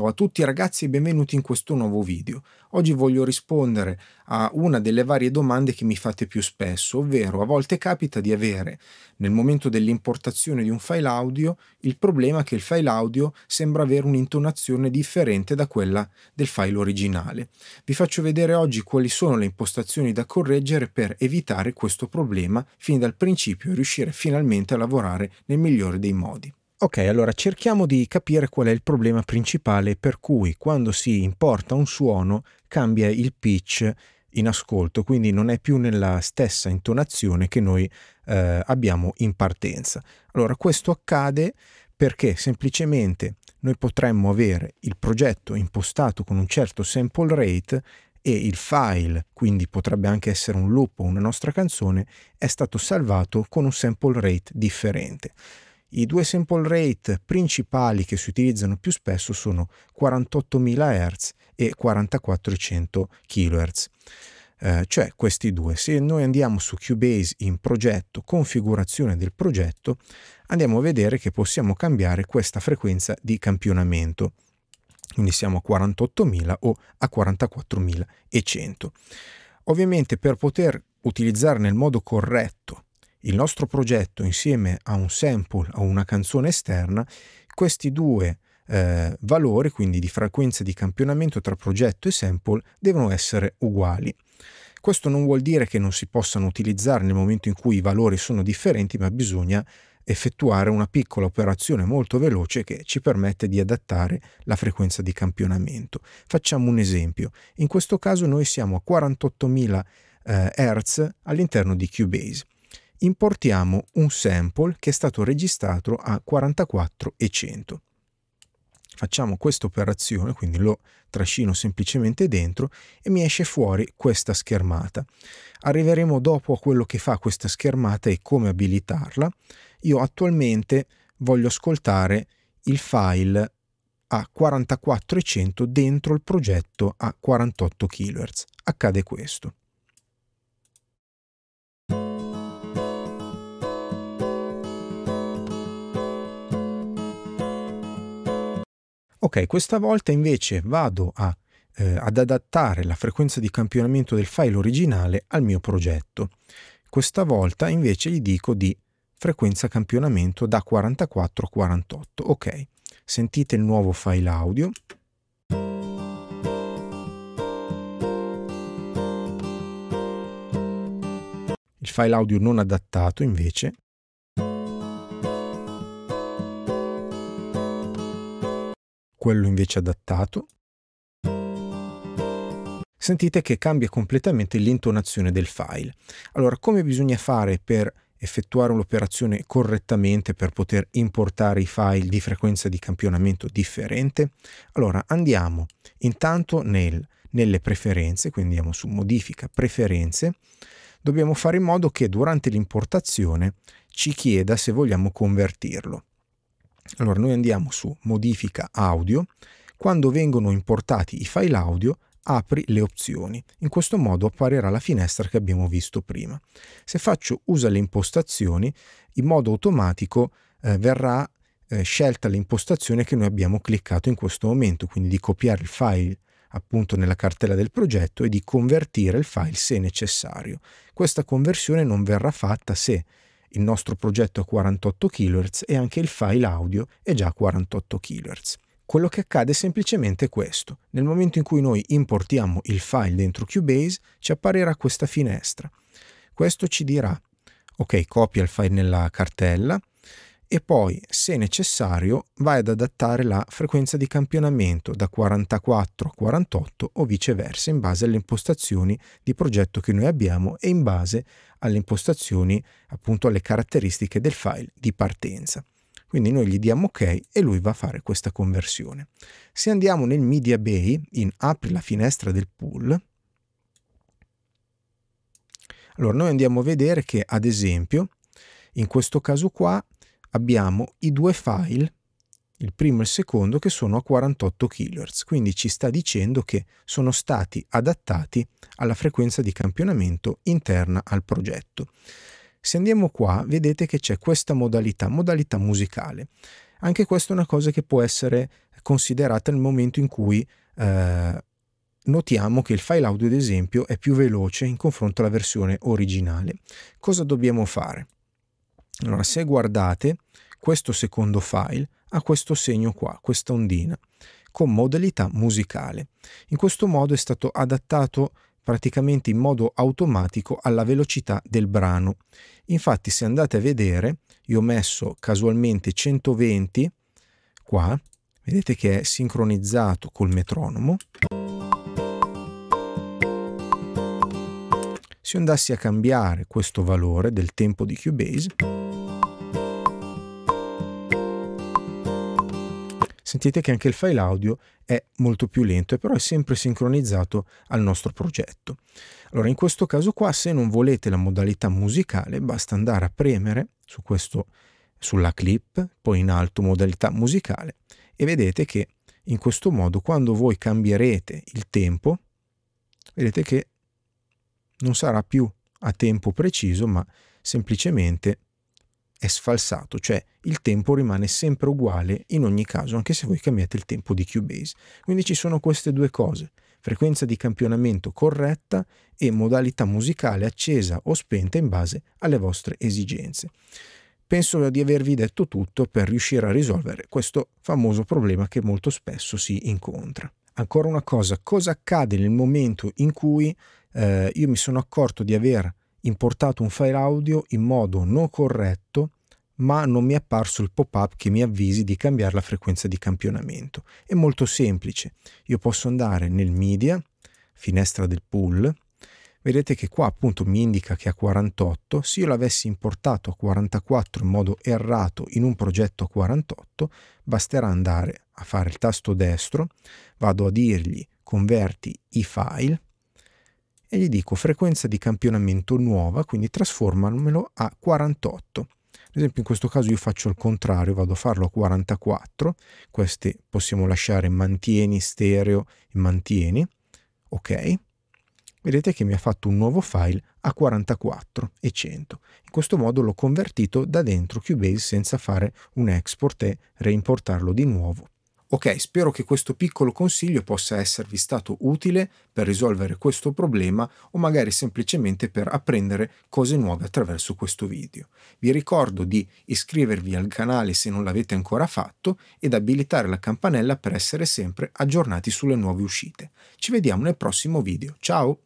Ciao a tutti ragazzi e benvenuti in questo nuovo video. Oggi voglio rispondere a una delle varie domande che mi fate più spesso, ovvero a volte capita di avere nel momento dell'importazione di un file audio il problema che il file audio sembra avere un'intonazione differente da quella del file originale. Vi faccio vedere oggi quali sono le impostazioni da correggere per evitare questo problema fin dal principio e riuscire finalmente a lavorare nel migliore dei modi. Ok, allora cerchiamo di capire qual è il problema principale per cui quando si importa un suono cambia il pitch in ascolto, quindi non è più nella stessa intonazione che noi eh, abbiamo in partenza. Allora questo accade perché semplicemente noi potremmo avere il progetto impostato con un certo sample rate e il file, quindi potrebbe anche essere un loop o una nostra canzone, è stato salvato con un sample rate differente. I due sample rate principali che si utilizzano più spesso sono 48.000 Hz e 4400 kHz. Eh, cioè questi due. Se noi andiamo su Cubase in progetto, configurazione del progetto, andiamo a vedere che possiamo cambiare questa frequenza di campionamento. Quindi siamo a 48.000 o a 44.100. Ovviamente per poter utilizzare nel modo corretto il nostro progetto insieme a un sample, o una canzone esterna, questi due eh, valori, quindi di frequenza di campionamento tra progetto e sample, devono essere uguali. Questo non vuol dire che non si possano utilizzare nel momento in cui i valori sono differenti, ma bisogna effettuare una piccola operazione molto veloce che ci permette di adattare la frequenza di campionamento. Facciamo un esempio. In questo caso noi siamo a 48.000 eh, Hz all'interno di Cubase importiamo un sample che è stato registrato a 44 e 100. Facciamo questa operazione, quindi lo trascino semplicemente dentro e mi esce fuori questa schermata. Arriveremo dopo a quello che fa questa schermata e come abilitarla. Io attualmente voglio ascoltare il file a 44 e 100 dentro il progetto a 48 kHz. Accade questo. Ok, questa volta invece vado a, eh, ad adattare la frequenza di campionamento del file originale al mio progetto. Questa volta invece gli dico di frequenza campionamento da 44 a 48. Ok, sentite il nuovo file audio. Il file audio non adattato invece quello invece adattato, sentite che cambia completamente l'intonazione del file. Allora, come bisogna fare per effettuare un'operazione correttamente per poter importare i file di frequenza di campionamento differente? Allora, andiamo intanto nel, nelle preferenze, quindi andiamo su modifica preferenze, dobbiamo fare in modo che durante l'importazione ci chieda se vogliamo convertirlo. Allora noi andiamo su modifica audio, quando vengono importati i file audio apri le opzioni. In questo modo apparirà la finestra che abbiamo visto prima. Se faccio usa le impostazioni, in modo automatico eh, verrà eh, scelta l'impostazione che noi abbiamo cliccato in questo momento, quindi di copiare il file appunto nella cartella del progetto e di convertire il file se necessario. Questa conversione non verrà fatta se il nostro progetto a 48 kHz e anche il file audio è già a 48 kHz. Quello che accade è semplicemente questo. Nel momento in cui noi importiamo il file dentro Cubase, ci apparirà questa finestra. Questo ci dirà, ok, copia il file nella cartella, e poi, se necessario, vai ad adattare la frequenza di campionamento da 44 a 48 o viceversa in base alle impostazioni di progetto che noi abbiamo e in base alle impostazioni, appunto alle caratteristiche del file di partenza. Quindi noi gli diamo ok e lui va a fare questa conversione. Se andiamo nel Media Bay, in apri la finestra del pool, allora noi andiamo a vedere che ad esempio in questo caso qua abbiamo i due file, il primo e il secondo, che sono a 48 kHz, quindi ci sta dicendo che sono stati adattati alla frequenza di campionamento interna al progetto. Se andiamo qua, vedete che c'è questa modalità, modalità musicale. Anche questa è una cosa che può essere considerata nel momento in cui eh, notiamo che il file audio, ad esempio, è più veloce in confronto alla versione originale. Cosa dobbiamo fare? Allora, se guardate, questo secondo file ha questo segno qua, questa ondina, con modalità musicale. In questo modo è stato adattato praticamente in modo automatico alla velocità del brano. Infatti, se andate a vedere, io ho messo casualmente 120 qua, vedete che è sincronizzato col metronomo. Se andassi a cambiare questo valore del tempo di Cubase, sentite che anche il file audio è molto più lento, però è sempre sincronizzato al nostro progetto. Allora, in questo caso qua, se non volete la modalità musicale, basta andare a premere su questo, sulla clip, poi in alto modalità musicale, e vedete che in questo modo, quando voi cambierete il tempo, vedete che non sarà più a tempo preciso, ma semplicemente è sfalsato, cioè il tempo rimane sempre uguale in ogni caso, anche se voi cambiate il tempo di Cubase. Quindi ci sono queste due cose, frequenza di campionamento corretta e modalità musicale accesa o spenta in base alle vostre esigenze. Penso di avervi detto tutto per riuscire a risolvere questo famoso problema che molto spesso si incontra. Ancora una cosa, cosa accade nel momento in cui eh, io mi sono accorto di aver importato un file audio in modo non corretto ma non mi è apparso il pop-up che mi avvisi di cambiare la frequenza di campionamento. È molto semplice. Io posso andare nel media, finestra del pool, vedete che qua appunto mi indica che è a 48, se io l'avessi importato a 44 in modo errato in un progetto a 48, basterà andare a fare il tasto destro, vado a dirgli converti i file e gli dico frequenza di campionamento nuova, quindi trasformamelo a 48. Ad esempio in questo caso io faccio il contrario, vado a farlo a 44, queste possiamo lasciare mantieni stereo e mantieni, ok? Vedete che mi ha fatto un nuovo file a 44 e 100. In questo modo l'ho convertito da dentro Cubase senza fare un export e reimportarlo di nuovo. Ok, spero che questo piccolo consiglio possa esservi stato utile per risolvere questo problema o magari semplicemente per apprendere cose nuove attraverso questo video. Vi ricordo di iscrivervi al canale se non l'avete ancora fatto ed abilitare la campanella per essere sempre aggiornati sulle nuove uscite. Ci vediamo nel prossimo video, ciao!